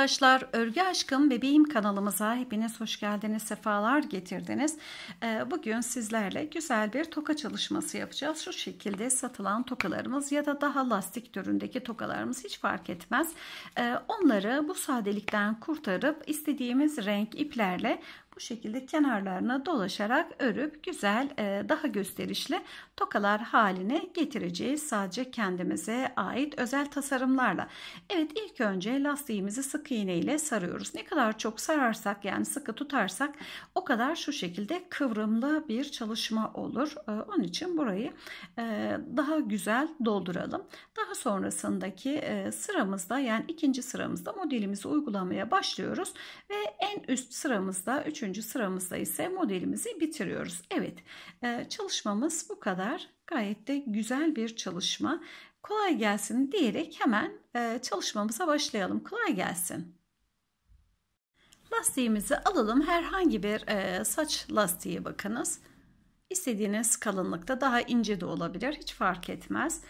arkadaşlar Örgü Aşkım Bebeğim kanalımıza hepiniz hoş geldiniz sefalar getirdiniz. Ee, bugün sizlerle güzel bir toka çalışması yapacağız. Şu şekilde satılan tokalarımız ya da daha lastik türündeki tokalarımız hiç fark etmez. Ee, onları bu sadelikten kurtarıp istediğimiz renk iplerle bu şekilde kenarlarına dolaşarak örüp güzel e, daha gösterişli tokalar haline getireceğiz. Sadece kendimize ait özel tasarımlarla. Evet ilk önce lastiğimizi sık iğne ile sarıyoruz. Ne kadar çok sararsak yani sıkı tutarsak o kadar şu şekilde kıvrımlı bir çalışma olur. E, onun için burayı e, daha güzel dolduralım. Daha sonrasındaki sıramızda yani ikinci sıramızda modelimizi uygulamaya başlıyoruz ve en üst sıramızda üçüncü üçüncü sıramızda ise modelimizi bitiriyoruz. Evet e, çalışmamız bu kadar. Gayet de güzel bir çalışma. Kolay gelsin diyerek hemen e, çalışmamıza başlayalım. Kolay gelsin. Lastiğimizi alalım. Herhangi bir e, saç lastiği bakınız. İstediğiniz kalınlıkta daha ince de olabilir. Hiç fark etmez.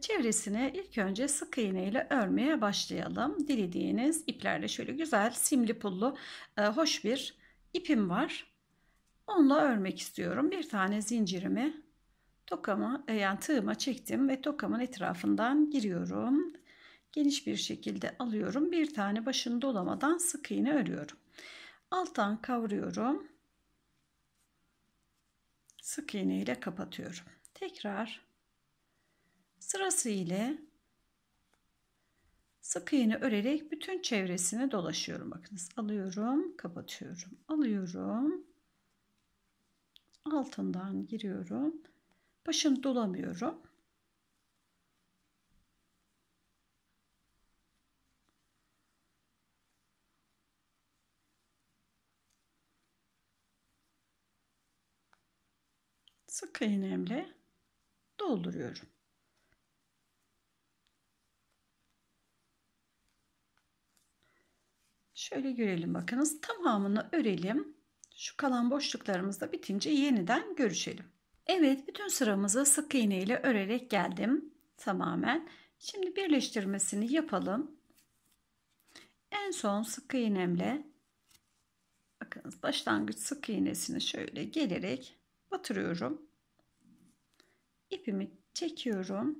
Çevresini ilk önce sık iğne ile örmeye başlayalım. Dilediğiniz iplerle şöyle güzel simli pullu hoş bir ipim var. Onunla örmek istiyorum. Bir tane zincirimi tokama e, yani tığıma çektim ve tokamın etrafından giriyorum. Geniş bir şekilde alıyorum. Bir tane başını dolamadan sık iğne örüyorum. Alttan kavuruyorum. Sık iğne ile kapatıyorum. Tekrar sırası ile Sık iğne örerek bütün çevresini dolaşıyorum. Bakınız alıyorum, kapatıyorum. Alıyorum. Altından giriyorum. Başını dolamıyorum. Sık iğnemle dolduruyorum. Şöyle görelim bakınız tamamını örelim. Şu kalan boşluklarımızda bitince yeniden görüşelim. Evet bütün sıramızı sık iğne ile örerek geldim tamamen. Şimdi birleştirmesini yapalım. En son sık iğnemle bakınız başlangıç sık iğnesini şöyle gelerek batırıyorum. İpimi çekiyorum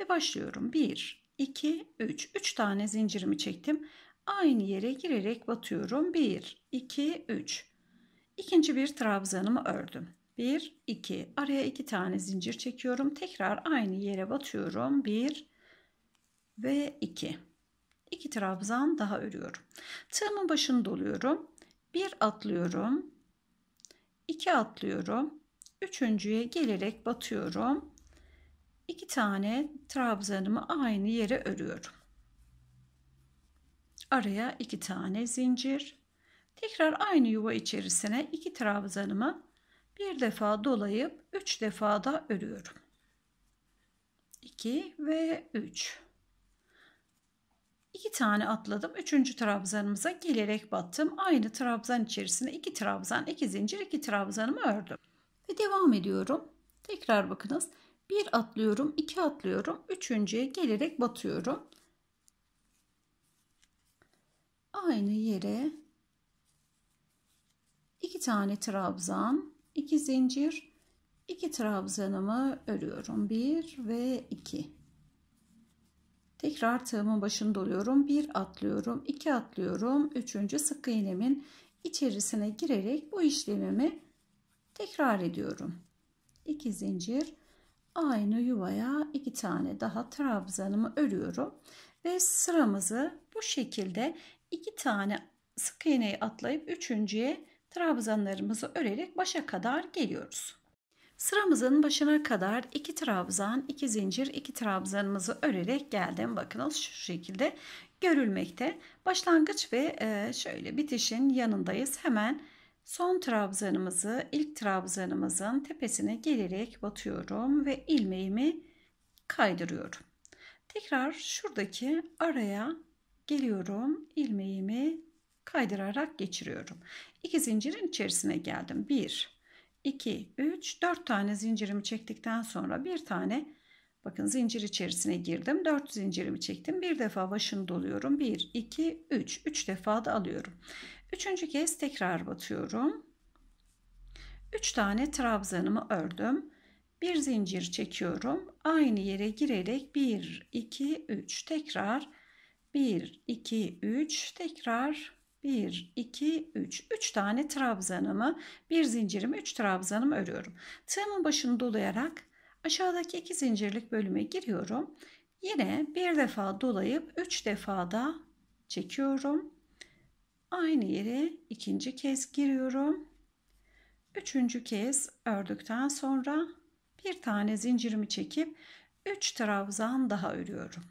ve başlıyorum. 1 2 3 3 tane zincirimi çektim aynı yere girerek batıyorum. 1, 2, 3. İkinci bir trabzanımı ördüm. 1, 2. Araya 2 tane zincir çekiyorum. Tekrar aynı yere batıyorum. 1 ve 2. 2 trabzan daha örüyorum. Tığımın başını doluyorum. 1 atlıyorum. 2 atlıyorum. Üçüncüye gelerek batıyorum. 2 tane trabzanımı aynı yere örüyorum. Araya iki tane zincir. Tekrar aynı yuva içerisine iki trabzanımı bir defa dolayıp üç defa da örüyorum. 2 ve 3. 2 tane atladım. 3. trabzanımıza gelerek battım. Aynı trabzan içerisine 2 trabzan, 2 zincir, 2 trabzanımı ördüm. Ve devam ediyorum. Tekrar bakınız. 1 atlıyorum, 2 atlıyorum, 3.ye gelerek batıyorum aynı yere iki tane trabzan, iki zincir, iki trabzanımı örüyorum. Bir ve iki. Tekrar tığımın başını doluyorum. Bir atlıyorum, iki atlıyorum. Üçüncü sık iğnemin içerisine girerek bu işlemimi tekrar ediyorum. İki zincir, aynı yuvaya iki tane daha trabzanımı örüyorum ve sıramızı bu şekilde 2 tane sık iğneyi atlayıp üçüncüye trabzanlarımızı örerek başa kadar geliyoruz. Sıramızın başına kadar 2 trabzan, 2 zincir, 2 trabzanımızı örerek geldim. Bakınız şu şekilde görülmekte. Başlangıç ve e, şöyle bitişin yanındayız. Hemen son trabzanımızı, ilk trabzanımızın tepesine gelerek batıyorum ve ilmeğimi kaydırıyorum. Tekrar şuradaki araya geliyorum ilmeğimi kaydırarak geçiriyorum. İki zincirin içerisine geldim. 1 2 3 4 tane zincirimi çektikten sonra bir tane bakın zincir içerisine girdim. 4 zincirimi çektim. Bir defa başını doluyorum. 1 2 3 3 defa da alıyorum. Üçüncü kez tekrar batıyorum. 3 tane trabzanımı ördüm. Bir zincir çekiyorum. Aynı yere girerek 1 2 3 tekrar 1, 2, 3 tekrar 1, 2, 3. 3 tane trabzanımı, bir zincirimi, 3 trabzanımı örüyorum. Tığımın başını dolayarak aşağıdaki 2 zincirlik bölüme giriyorum. Yine bir defa dolayıp 3 defa da çekiyorum. Aynı yere ikinci kez giriyorum. Üçüncü kez ördükten sonra bir tane zincirimi çekip 3 trabzan daha örüyorum.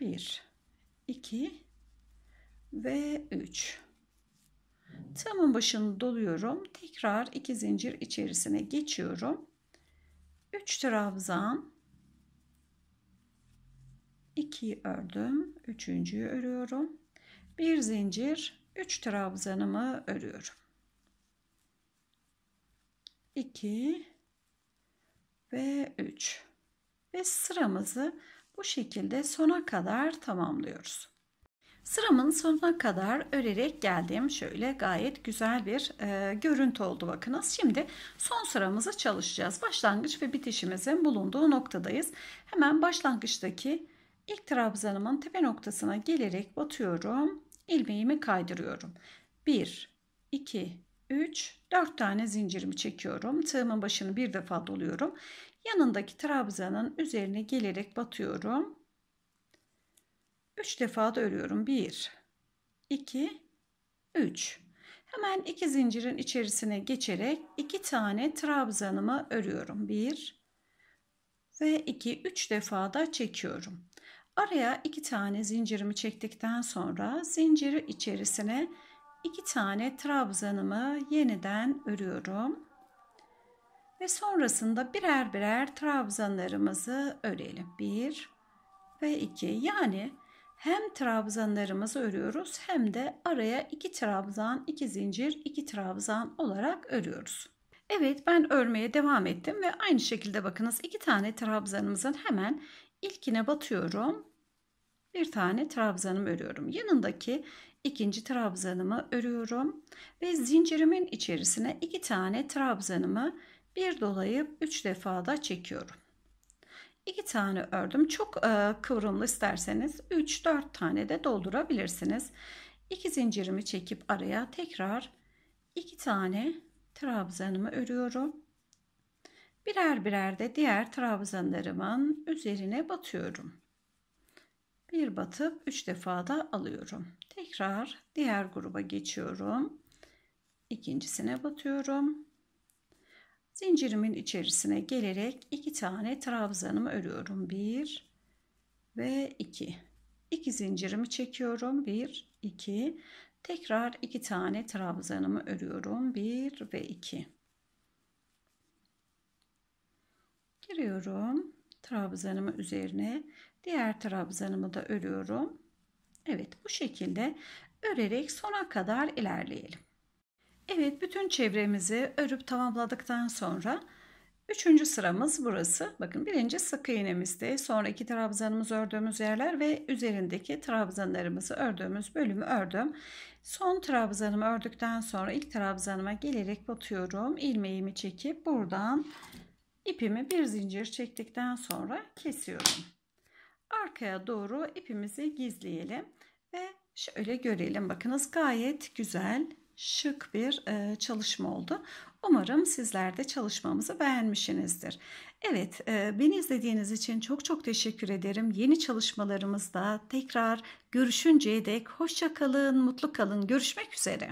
1 2 ve 3 tığımın başını doluyorum tekrar 2 zincir içerisine geçiyorum 3 trabzan 2 ördüm 3.'yü örüyorum bir zincir 3 trabzanımı örüyorum 2 ve 3 ve sıramızı bu şekilde sona kadar tamamlıyoruz. Sıramın sonuna kadar örerek geldim. Şöyle gayet güzel bir e, görüntü oldu bakınız. Şimdi son sıramızı çalışacağız. Başlangıç ve bitişimizin bulunduğu noktadayız. Hemen başlangıçtaki ilk trabzanımın tepe noktasına gelerek batıyorum. Ilmeğimi kaydırıyorum. 1, 2, 3, 4 tane zincirimi çekiyorum. Tığımın başını bir defa doluyorum. Yanındaki trabzanın üzerine gelerek batıyorum. 3 defa da örüyorum. 1, 2, 3. Hemen iki zincirin içerisine geçerek iki tane trabzanımı örüyorum. 1 ve 2 3 defa da çekiyorum. Araya iki tane zincirimi çektikten sonra zinciri içerisine iki tane trabzanımı yeniden örüyorum. Ve sonrasında birer birer trabzanlarımızı örelim. Bir ve iki. Yani hem trabzanlarımızı örüyoruz hem de araya iki trabzan, iki zincir, iki trabzan olarak örüyoruz. Evet ben örmeye devam ettim ve aynı şekilde bakınız iki tane trabzanımızın hemen ilkine batıyorum bir tane trabzanım örüyorum. Yanındaki ikinci trabzanımı örüyorum ve zincirimin içerisine iki tane trabzanımı bir dolayıp üç defa da çekiyorum. İki tane ördüm. Çok e, kıvrımlı isterseniz 3-4 tane de doldurabilirsiniz. İki zincirimi çekip araya tekrar iki tane trabzanımı örüyorum. Birer birer de diğer trabzanlarımın üzerine batıyorum bir batıp üç defa da alıyorum. Tekrar diğer gruba geçiyorum. İkincisine batıyorum. Zincirimin içerisine gelerek iki tane trabzanımı örüyorum. Bir ve iki. İki zincirimi çekiyorum. Bir, iki. Tekrar iki tane trabzanımı örüyorum. Bir ve iki. Giriyorum trabzanımı üzerine diğer trabzanımı da örüyorum. Evet bu şekilde örerek sona kadar ilerleyelim. Evet bütün çevremizi örüp tamamladıktan sonra üçüncü sıramız burası. Bakın birinci sık iğnemizde sonraki trabzanımızı ördüğümüz yerler ve üzerindeki trabzanlarımızı ördüğümüz bölümü ördüm. Son trabzanımı ördükten sonra ilk trabzanıma gelerek batıyorum. ilmeğimi çekip buradan İpimi bir zincir çektikten sonra kesiyorum. Arkaya doğru ipimizi gizleyelim ve şöyle görelim. Bakınız gayet güzel, şık bir e, çalışma oldu. Umarım sizler de çalışmamızı beğenmişsinizdir. Evet, e, beni izlediğiniz için çok çok teşekkür ederim. Yeni çalışmalarımızda tekrar görüşünceye dek hoşça kalın, mutlu kalın. Görüşmek üzere.